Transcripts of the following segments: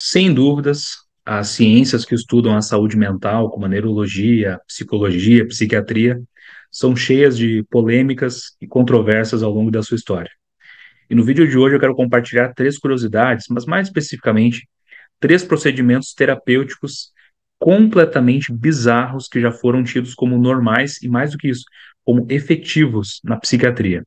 Sem dúvidas, as ciências que estudam a saúde mental, como a neurologia, psicologia, psiquiatria, são cheias de polêmicas e controvérsias ao longo da sua história. E no vídeo de hoje eu quero compartilhar três curiosidades, mas mais especificamente, três procedimentos terapêuticos completamente bizarros que já foram tidos como normais e mais do que isso, como efetivos na psiquiatria.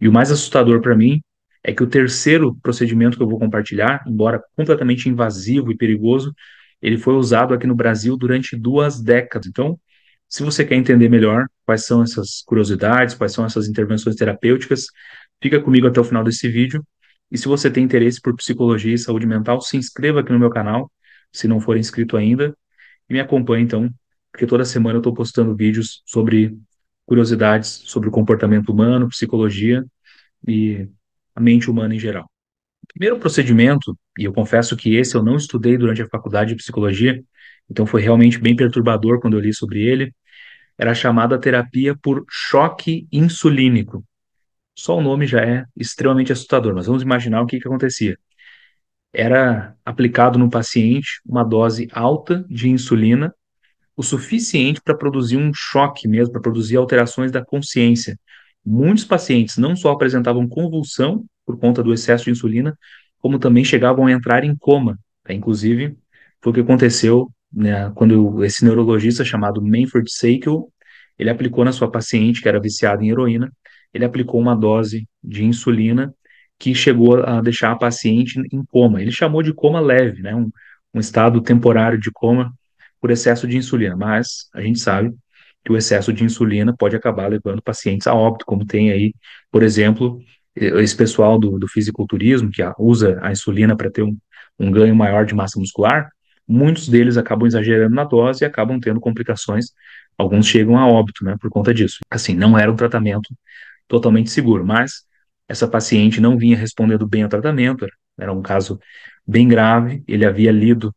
E o mais assustador para mim é que o terceiro procedimento que eu vou compartilhar, embora completamente invasivo e perigoso, ele foi usado aqui no Brasil durante duas décadas. Então, se você quer entender melhor quais são essas curiosidades, quais são essas intervenções terapêuticas, fica comigo até o final desse vídeo. E se você tem interesse por psicologia e saúde mental, se inscreva aqui no meu canal, se não for inscrito ainda, e me acompanhe então, porque toda semana eu estou postando vídeos sobre curiosidades sobre o comportamento humano, psicologia e a mente humana em geral. O primeiro procedimento, e eu confesso que esse eu não estudei durante a faculdade de psicologia, então foi realmente bem perturbador quando eu li sobre ele, era chamada terapia por choque insulínico. Só o nome já é extremamente assustador, mas vamos imaginar o que, que acontecia. Era aplicado no paciente uma dose alta de insulina, o suficiente para produzir um choque mesmo, para produzir alterações da consciência. Muitos pacientes não só apresentavam convulsão, por conta do excesso de insulina, como também chegavam a entrar em coma. Tá? Inclusive, foi o que aconteceu né, quando esse neurologista chamado Manfred Seikel, ele aplicou na sua paciente, que era viciada em heroína, ele aplicou uma dose de insulina que chegou a deixar a paciente em coma. Ele chamou de coma leve, né, um, um estado temporário de coma por excesso de insulina, mas a gente sabe que o excesso de insulina pode acabar levando pacientes a óbito, como tem aí, por exemplo, esse pessoal do, do fisiculturismo, que usa a insulina para ter um, um ganho maior de massa muscular, muitos deles acabam exagerando na dose e acabam tendo complicações. Alguns chegam a óbito, né, por conta disso. Assim, não era um tratamento totalmente seguro, mas essa paciente não vinha respondendo bem ao tratamento, era um caso bem grave, ele havia lido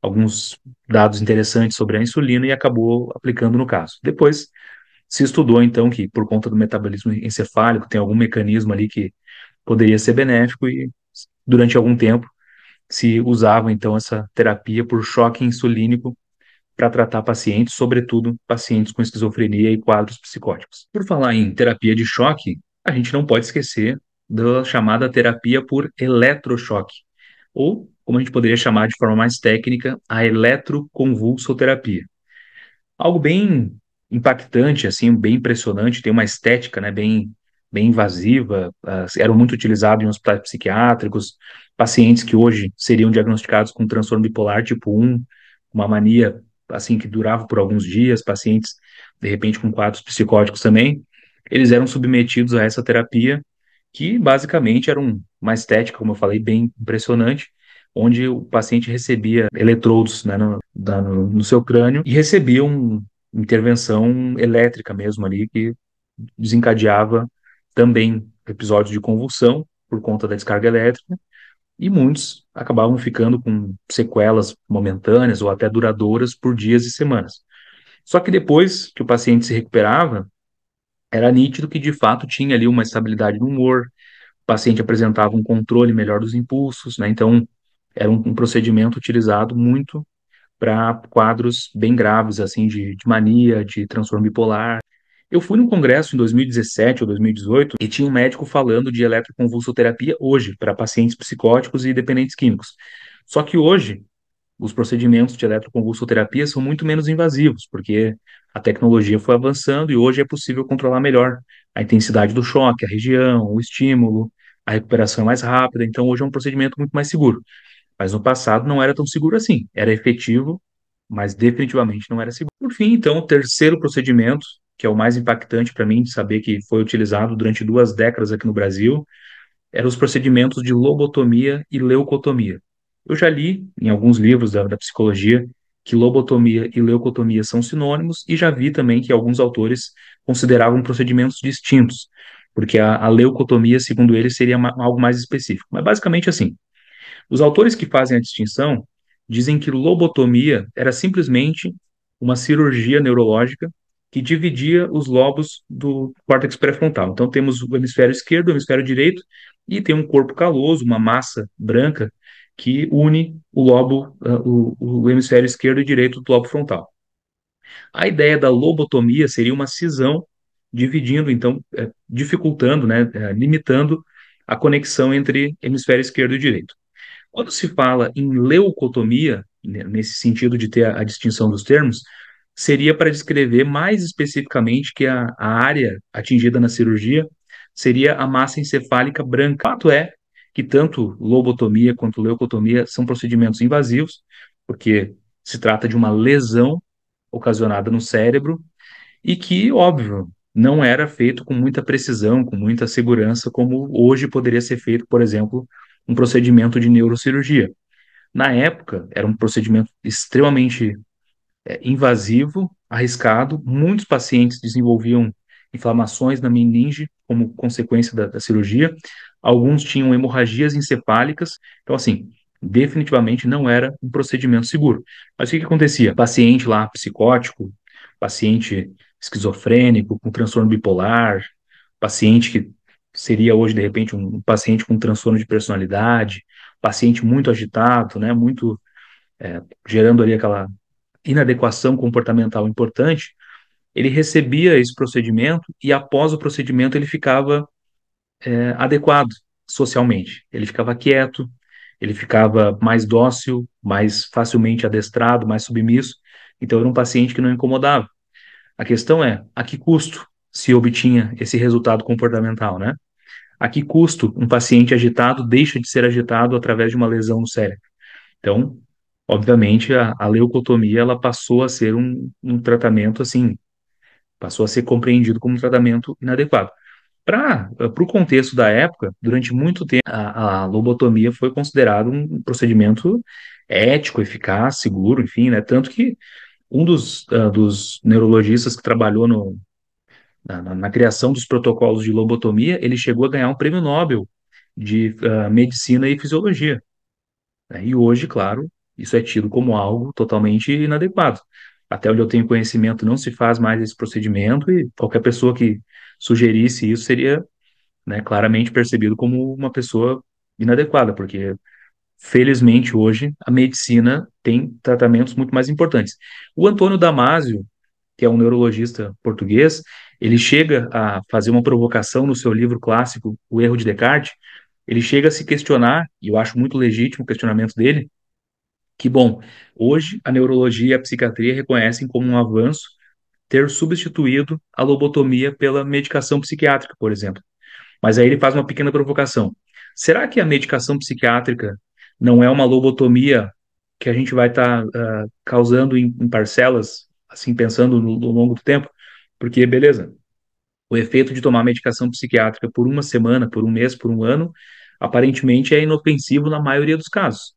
alguns dados interessantes sobre a insulina e acabou aplicando no caso. Depois, se estudou, então, que por conta do metabolismo encefálico tem algum mecanismo ali que poderia ser benéfico e durante algum tempo se usava, então, essa terapia por choque insulínico para tratar pacientes, sobretudo pacientes com esquizofrenia e quadros psicóticos. Por falar em terapia de choque, a gente não pode esquecer da chamada terapia por eletrochoque, ou como a gente poderia chamar de forma mais técnica, a eletroconvulsoterapia. Algo bem impactante, assim, bem impressionante, tem uma estética, né, bem, bem invasiva, uh, eram muito utilizados em hospitais psiquiátricos, pacientes que hoje seriam diagnosticados com transtorno bipolar tipo 1, uma mania, assim, que durava por alguns dias, pacientes, de repente, com quadros psicóticos também, eles eram submetidos a essa terapia, que basicamente era um, uma estética, como eu falei, bem impressionante, onde o paciente recebia eletrodos né, no, no, seu crânio e recebia um, intervenção elétrica mesmo ali, que desencadeava também episódios de convulsão por conta da descarga elétrica, e muitos acabavam ficando com sequelas momentâneas ou até duradouras por dias e semanas. Só que depois que o paciente se recuperava, era nítido que de fato tinha ali uma estabilidade no humor, o paciente apresentava um controle melhor dos impulsos, né? Então, era um, um procedimento utilizado muito para quadros bem graves, assim, de, de mania, de transtorno bipolar. Eu fui num congresso em 2017 ou 2018 e tinha um médico falando de eletroconvulsoterapia hoje para pacientes psicóticos e dependentes químicos. Só que hoje os procedimentos de eletroconvulsoterapia são muito menos invasivos, porque a tecnologia foi avançando e hoje é possível controlar melhor a intensidade do choque, a região, o estímulo, a recuperação é mais rápida, então hoje é um procedimento muito mais seguro. Mas no passado não era tão seguro assim. Era efetivo, mas definitivamente não era seguro. Por fim, então, o terceiro procedimento, que é o mais impactante para mim de saber que foi utilizado durante duas décadas aqui no Brasil, eram os procedimentos de lobotomia e leucotomia. Eu já li em alguns livros da, da psicologia que lobotomia e leucotomia são sinônimos e já vi também que alguns autores consideravam procedimentos distintos, porque a, a leucotomia, segundo eles, seria ma algo mais específico. Mas basicamente assim, os autores que fazem a distinção dizem que lobotomia era simplesmente uma cirurgia neurológica que dividia os lobos do córtex pré-frontal. Então temos o hemisfério esquerdo, o hemisfério direito e tem um corpo caloso, uma massa branca que une o lobo, ah, o, o hemisfério esquerdo e direito do lobo frontal. A ideia da lobotomia seria uma cisão, dividindo, então, eh, dificultando, né, eh, limitando a conexão entre hemisfério esquerdo e direito. Quando se fala em leucotomia, né, nesse sentido de ter a, a distinção dos termos, seria para descrever mais especificamente que a, a área atingida na cirurgia seria a massa encefálica branca. O fato é que tanto lobotomia quanto leucotomia são procedimentos invasivos, porque se trata de uma lesão ocasionada no cérebro e que, óbvio, não era feito com muita precisão, com muita segurança, como hoje poderia ser feito, por exemplo, um procedimento de neurocirurgia. Na época, era um procedimento extremamente é, invasivo, arriscado, muitos pacientes desenvolviam inflamações na meninge como consequência da, da cirurgia, alguns tinham hemorragias encefálicas, então assim, definitivamente não era um procedimento seguro. Mas o que, que acontecia? Paciente lá psicótico, paciente esquizofrênico, com transtorno bipolar, paciente que seria hoje, de repente, um paciente com transtorno de personalidade, paciente muito agitado, né, muito é, gerando ali aquela inadequação comportamental importante, ele recebia esse procedimento e após o procedimento ele ficava é, adequado socialmente. Ele ficava quieto, ele ficava mais dócil, mais facilmente adestrado, mais submisso. Então era um paciente que não incomodava. A questão é a que custo se obtinha esse resultado comportamental, né? A que custo um paciente agitado deixa de ser agitado através de uma lesão no cérebro? Então, obviamente, a, a leucotomia ela passou a ser um, um tratamento assim, passou a ser compreendido como um tratamento inadequado. Para o contexto da época, durante muito tempo, a, a lobotomia foi considerada um procedimento ético, eficaz, seguro, enfim, né? Tanto que um dos, uh, dos neurologistas que trabalhou no, na, na, na, criação dos protocolos de lobotomia, ele chegou a ganhar um prêmio Nobel de uh, medicina e fisiologia. Né? E hoje, claro, isso é tido como algo totalmente inadequado. Até onde eu tenho conhecimento, não se faz mais esse procedimento e qualquer pessoa que sugerisse isso seria né, claramente percebido como uma pessoa inadequada, porque felizmente hoje a medicina tem tratamentos muito mais importantes. O Antônio Damasio, que é um neurologista português, ele chega a fazer uma provocação no seu livro clássico, O Erro de Descartes, ele chega a se questionar, e eu acho muito legítimo o questionamento dele, que, bom, hoje a neurologia e a psiquiatria reconhecem como um avanço ter substituído a lobotomia pela medicação psiquiátrica, por exemplo. Mas aí ele faz uma pequena provocação. Será que a medicação psiquiátrica não é uma lobotomia que a gente vai estar tá, uh, causando em, em parcelas assim pensando no, no longo do tempo, porque beleza, o efeito de tomar medicação psiquiátrica por uma semana, por um mês, por um ano, aparentemente é inofensivo na maioria dos casos.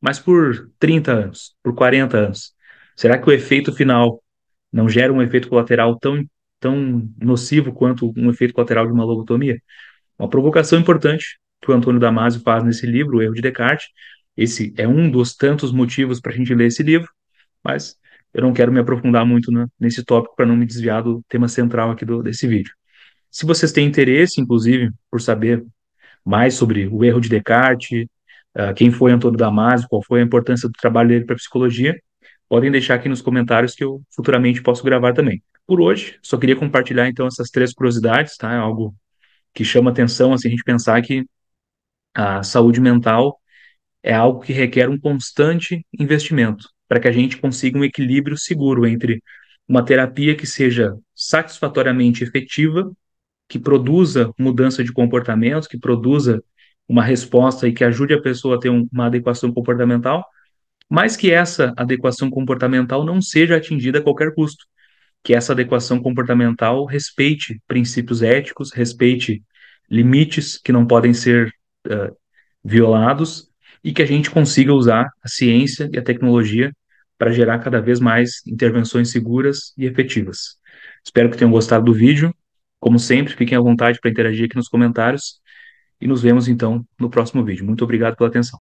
Mas por 30 anos, por 40 anos, será que o efeito final não gera um efeito colateral tão, tão nocivo quanto um efeito colateral de uma lobotomia? Uma provocação importante que o Antônio Damasio faz nesse livro, O Erro de Descartes. Esse é um dos tantos motivos para a gente ler esse livro, mas eu não quero me aprofundar muito na, nesse tópico para não me desviar do tema central aqui do, desse vídeo. Se vocês têm interesse, inclusive, por saber mais sobre o erro de Descartes, uh, quem foi Antônio Damasio, qual foi a importância do trabalho dele para a psicologia, podem deixar aqui nos comentários que eu futuramente posso gravar também. Por hoje, só queria compartilhar então essas três curiosidades, tá? É algo que chama atenção, assim, a gente pensar que a saúde mental é algo que requer um constante investimento para que a gente consiga um equilíbrio seguro entre uma terapia que seja satisfatoriamente efetiva, que produza mudança de comportamento, que produza uma resposta e que ajude a pessoa a ter uma adequação comportamental, mas que essa adequação comportamental não seja atingida a qualquer custo, que essa adequação comportamental respeite princípios éticos, respeite limites que não podem ser uh, violados e que a gente consiga usar a ciência e a tecnologia para gerar cada vez mais intervenções seguras e efetivas. Espero que tenham gostado do vídeo. Como sempre, fiquem à vontade para interagir aqui nos comentários e nos vemos então no próximo vídeo. Muito obrigado pela atenção.